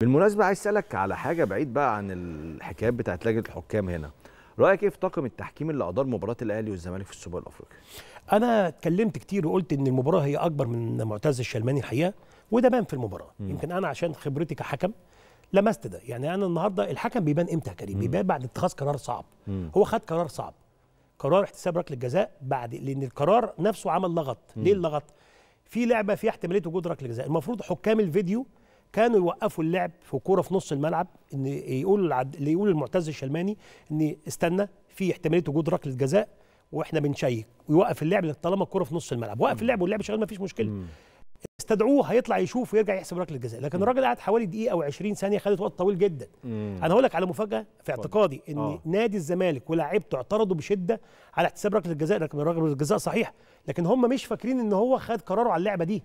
بالمناسبه عايز اسالك على حاجه بعيد بقى عن الحكايات بتاعت لجنه الحكام هنا رايك ايه في طاقم التحكيم اللي ادار مباراه الاهلي والزمالك في السوبر الافريقي انا اتكلمت كتير وقلت ان المباراه هي اكبر من معتز الشلماني الحقيقه وده بان في المباراه مم. يمكن انا عشان خبرتي كحكم لمست ده يعني انا النهارده الحكم بيبان امتى يا كريم بيبان بعد اتخاذ قرار صعب مم. هو خد قرار صعب قرار احتساب ركله جزاء بعد لان القرار نفسه عمل لغط مم. ليه اللغط في لعبه فيها احتماليه وجود ركله جزاء المفروض حكام الفيديو كانوا يوقفوا اللعب في كوره في نص الملعب ان يقول اللي يقول المعتز الشلماني ان استنى في احتماليه وجود ركله جزاء واحنا بنشيك ويوقف اللعب طالما الكوره في نص الملعب وقف اللعب واللعب شغال ما فيش مشكله مم. استدعوه هيطلع يشوف ويرجع يحسب ركله جزاء لكن الراجل قعد حوالي دقيقه او 20 ثانيه خدت وقت طويل جدا مم. انا هقول لك على مفاجاه في اعتقادي ان آه. نادي الزمالك ولاعيبته اعترضوا بشده على احتساب ركله الجزاء لكن ركله الجزاء صحيح لكن هم مش فاكرين ان هو خد قراره على اللعبه دي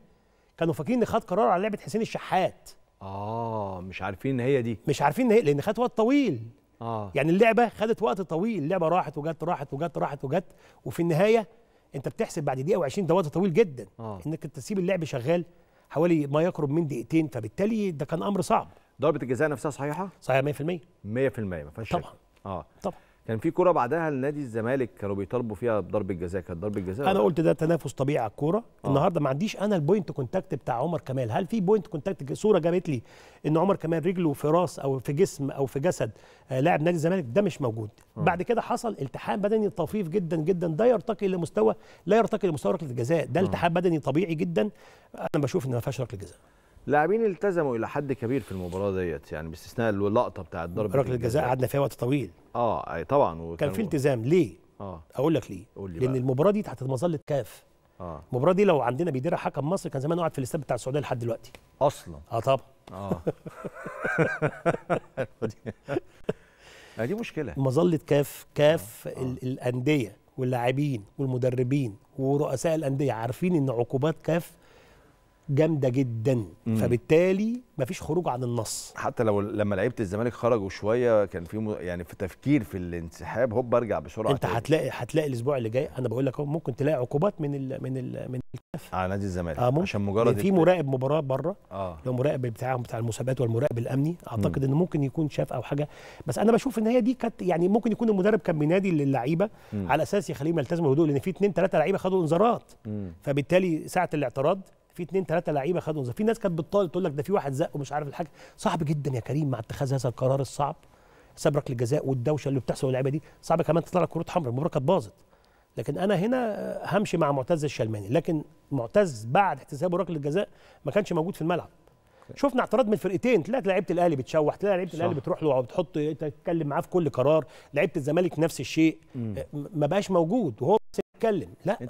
كانوا فاكرين ان خد قرار على لعبه حسين الشحات اه مش عارفين ان هي دي مش عارفين ان هي لان خدت وقت طويل اه يعني اللعبه خدت وقت طويل اللعبه راحت وجت راحت وجت راحت وجت وفي النهايه انت بتحسب بعد دقيقه و20 ده وقت طويل جدا آه. انك تسيب اللعب شغال حوالي ما يقرب من دقيقتين فبالتالي ده كان امر صعب ضربه الجزاء نفسها صحيحه صحيحه 100% 100% ما فيهاش طبعا اه طبعا كان في كوره بعدها لنادي الزمالك كانوا بيطالبوا فيها بضرب الجزاء كانت ضرب الجزاء انا قلت ده تنافس طبيعي على الكوره آه. النهارده ما عنديش انا البوينت كونتاكت بتاع عمر كمال هل في بوينت كونتاكت صوره جابت لي ان عمر كمال رجله في راس او في جسم او في جسد آه لاعب نادي الزمالك ده مش موجود آه. بعد كده حصل التحام بدني طفيف جدا جدا ده يرتقي لمستوى لا يرتقي لمستوى ركله الجزاء ده آه. التحام بدني طبيعي جدا انا بشوف ان ما فيهاش ركله جزاء لاعبين التزموا الى حد كبير في المباراه ديت يعني باستثناء اللقطه بتاعه ضربه ركله الجزاء قعدنا فيها وقت طويل اه طبعا كان في التزام ليه؟ اه اقول لك ليه؟ قول لي لان بقى. المباراه دي تحت مظله كاف اه المباراه دي لو عندنا بيديرها حكم مصر كان زمان قعد في الاستاد بتاع السعوديه لحد دلوقتي اصلا اه طبعا اه, آه، دي مشكله مظله كاف كاف آه. آه. الانديه واللاعبين والمدربين ورؤساء الانديه عارفين ان عقوبات كاف جامده جدا مم. فبالتالي مفيش خروج عن النص حتى لو لما لعيبه الزمالك خرجوا شويه كان في يعني في تفكير في الانسحاب هوب ارجع بسرعه انت هتلاقي هتلاقي الاسبوع اللي جاي انا بقول لك ممكن تلاقي عقوبات من الـ من الـ من الكاف على نادي الزمالك آه عشان مجرد يعني في مراقب مباراه بره آه. لو مراقب بتاعهم بتاع المسابقات والمراقب الامني اعتقد مم. ان ممكن يكون شاف او حاجه بس انا بشوف ان هي دي كانت يعني ممكن يكون المدرب كان بينادي للعيبه على اساس يخليهم يلتزموا الهدوء لان في اثنين ثلاثه لعيبه خدوا انذارات فبالتالي ساعه الاعتراض في اثنين ثلاثه لعيبه خدوا في ناس كانت بتطالب تقول لك ده في واحد زق ومش عارف الحاجه صعب جدا يا كريم مع اتخاذ هذا القرار الصعب سبرك للجزاء والدوشه اللي بتحصل واللعيبه دي صعب كمان تطلع لك كروت حمراء المباراه كانت باظت لكن انا هنا همشي مع معتز الشلماني لكن معتز بعد احتسابه ركله الجزاء ما كانش موجود في الملعب شفنا اعتراض من الفرقتين تلاقي لعيبه الاهلي بتشوح تلاقي لعيبه الاهلي بتروح له وبتحط تتكلم معاه في كل قرار لعيبه الزمالك نفس الشيء ما بقاش موجود وهو بيتكلم لا